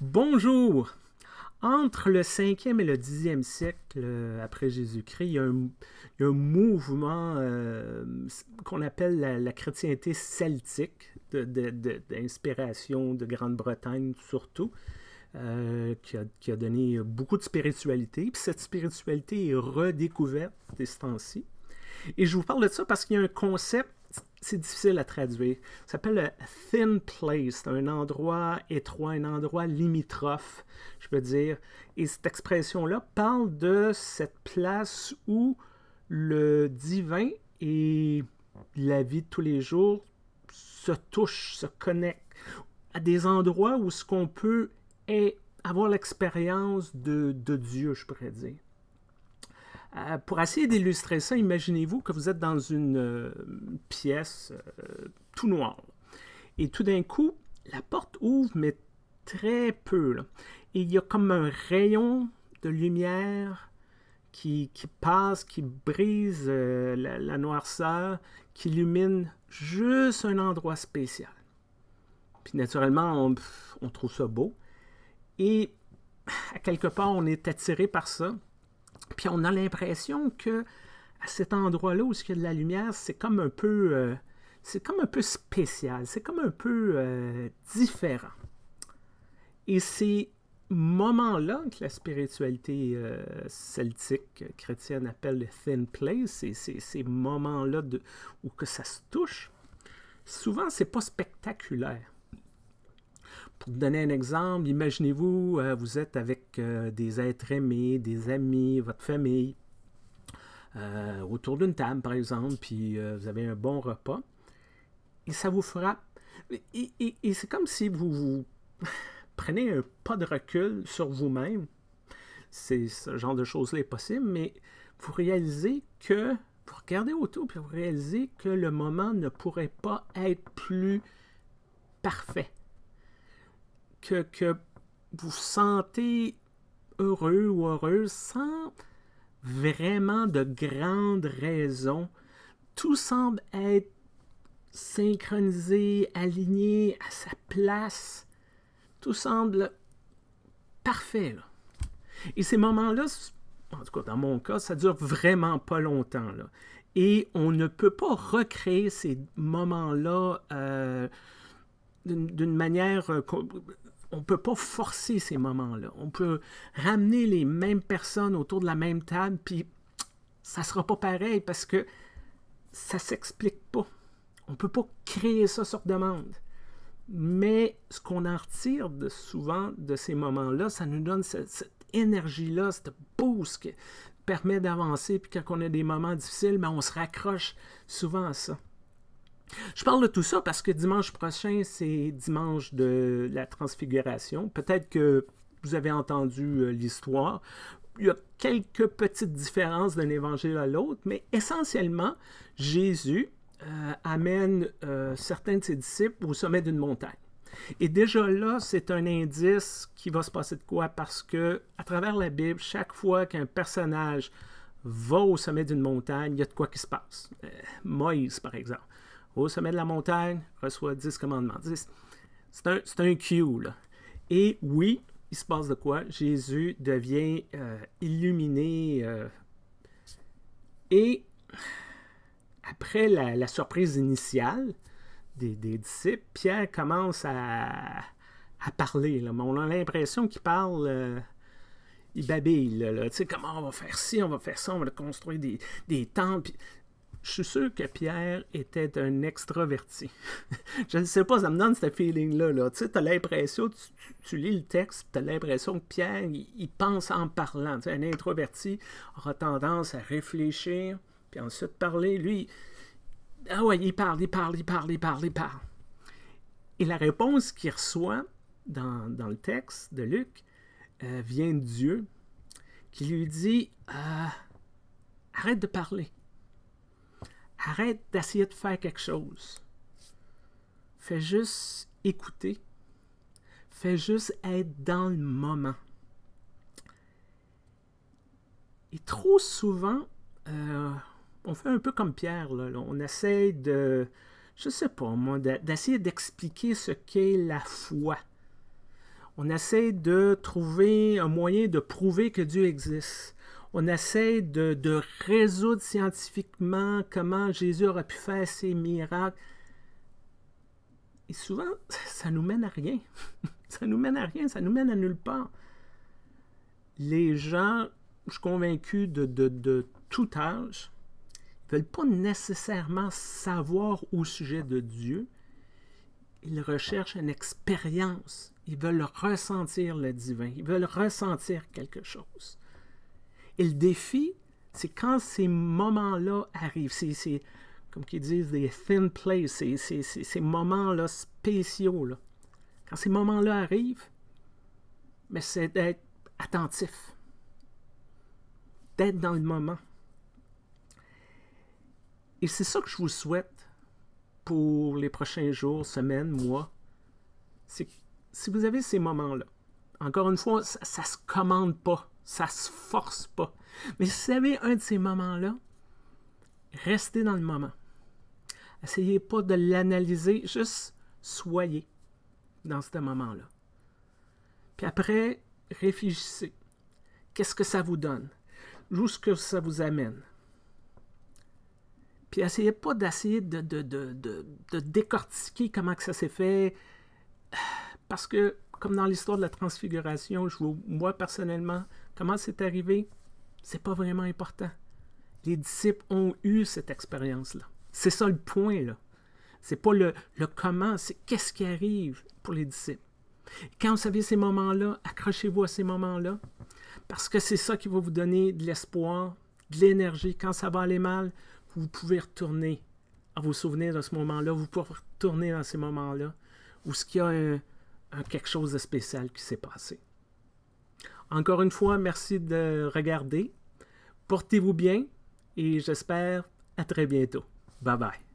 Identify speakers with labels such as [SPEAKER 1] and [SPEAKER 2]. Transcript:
[SPEAKER 1] Bonjour! Entre le 5e et le 10e siècle euh, après Jésus-Christ, il, y a un mouvement euh, qu'on appelle la, chrétienté celtique, d'inspiration de, Grande-Bretagne surtout, euh, qui, a, donné beaucoup de spiritualité. cette spiritualité est redécouverte ce temps-ci. Et je vous parle de ça parce qu'il y a un concept c'est difficile à traduire. Ça s'appelle Thin Place, un endroit étroit, un endroit limitrophe, je veux dire. Et cette expression-là parle de cette place où le divin et la vie de tous les jours se touchent, se connectent, à des endroits où ce qu'on peut est eh, avoir l'expérience de, de Dieu, je pourrais dire. Euh, pour essayer d'illustrer ça, imaginez-vous que vous êtes dans une euh, pièce euh, tout noire. Et tout d'un coup, la porte ouvre, mais très peu. Et il y a comme un rayon de lumière qui, passe, qui brise la, noirceur, qui illumine juste un endroit spécial. Puis naturellement, on, on trouve ça beau. Et à quelque part, on est attiré par ça. Puis on a l'impression que à cet endroit-là où il y a de la lumière, c'est comme un peu, euh, c'est comme un peu spécial, c'est comme un peu euh, différent. Et ces moments-là que la spiritualité euh, celtique chrétienne appelle le thin place, ces moments-là où que ça se touche, souvent c'est pas spectaculaire. Pour donner un exemple, imaginez-vous, euh, vous êtes avec euh, des êtres aimés, des amis, votre famille, euh, autour d'une table par exemple, puis vous avez un bon repas, et ça vous fera. Et, c'est comme si vous, vous prenez un pas de recul sur vous-même. C'est ce genre de choses-là est possible, mais vous réalisez que vous regardez autour puis vous réalisez que le moment ne pourrait pas être plus parfait que, vous sentez heureux ou heureuse sans vraiment de grandes raisons. Tout semble être synchronisé, aligné à sa place. Tout semble parfait. Et ces moments-là, en tout cas dans mon cas, ça dure vraiment pas longtemps. Là. Et on ne peut pas recréer ces moments-là euh, d'une manière euh, on peut pas forcer ces moments-là. On peut ramener les mêmes personnes autour de la même table, puis ça sera pas pareil parce que ça s'explique pas. On peut pas créer ça sur demande. Mais ce qu'on en retire souvent de ces moments-là, ça nous donne cette, énergie-là, cette boost qui permet d'avancer. Puis quand on a des moments difficiles, ben, on se raccroche souvent à ça. Je parle de tout ça parce que dimanche prochain, c'est dimanche de la transfiguration. Peut-être que vous avez entendu euh, l'histoire. Il y a quelques petites différences d'un évangile à l'autre, mais essentiellement, Jésus euh, amène euh, certains de ses disciples au sommet d'une montagne. Et déjà là, c'est un indice qui va se passer de quoi parce que à travers la Bible, chaque fois qu'un personnage va au sommet d'une montagne, il y a de quoi qui se passe. Moïse, par exemple au sommet de la montagne, reçoit 10 commandements. C'est un, un cue, Et oui, il se passe de quoi? Jésus devient euh, illuminé. Euh, et après la, surprise initiale des, disciples, Pierre commence à, parler. Là. On a l'impression qu'il parle. Euh, il babille, tu sais, comment on va faire ci, on va faire ça, on va construire des, des temples je suis sûr que Pierre était un extraverti. je ne sais pas, ça me donne ce feeling-là. Tu sais, as l'impression, tu, lis le texte, tu as l'impression que Pierre, il, pense en parlant. un introverti aura tendance à réfléchir, puis ensuite parler. Lui, ah ouais, il parle, il parle, il parle, il parle, il parle. Et la réponse qu'il reçoit dans, le texte de Luc euh, vient de Dieu, qui lui dit euh, Arrête de parler Arrête d'essayer de faire quelque chose. Fais juste écouter. Fais juste être dans le moment. Et trop souvent, euh, on fait un peu comme Pierre. On essaye de, je sais pas moi, d'essayer d'expliquer ce qu'est la foi. On essaie de trouver un moyen de prouver que Dieu existe on essaie de, résoudre scientifiquement comment Jésus aurait pu faire ses miracles. Et souvent, ça nous mène à rien. ça nous mène à rien, ça nous mène à nulle part. Les gens, je suis convaincu, de, de tout âge, ne veulent pas nécessairement savoir au sujet de Dieu. Ils recherchent une expérience. Ils veulent ressentir le divin. Ils veulent ressentir quelque chose. Et le défi, c'est quand ces moments-là arrivent, c'est, comme qu'ils disent, des thin places". ces moments-là spéciaux. Quand ces moments-là arrivent, mais c'est d'être attentif, d'être dans le moment. Et c'est ça que je vous souhaite pour les prochains jours, semaines, mois. C'est si vous avez ces moments-là, encore une fois, ça ne se commande pas. Ça se force pas. Mais si vous avez un de ces moments-là, restez dans le moment. Essayez pas de l'analyser, juste soyez dans ce moment-là. Puis après, réfléchissez. Qu'est-ce que ça vous donne? est-ce que ça vous amène? Puis essayez pas d'essayer de, décortiquer comment que ça s'est fait. Parce que, comme dans l'histoire de la transfiguration, je moi personnellement, Comment c'est arrivé? C'est pas vraiment important. Les disciples ont eu cette expérience-là. C'est ça le point, là. C'est pas le, comment, c'est qu'est-ce qui arrive pour les disciples. Quand vous savez ces moments-là, accrochez-vous à ces moments-là, parce que c'est ça qui va vous donner de l'espoir, de l'énergie. Quand ça va aller mal, vous pouvez retourner à vos souvenirs de ce moment-là, vous pouvez retourner dans ces moments-là, où ce y a quelque chose de spécial qui s'est passé. Encore une fois, merci de regarder. Portez-vous bien et j'espère à très bientôt. Bye bye.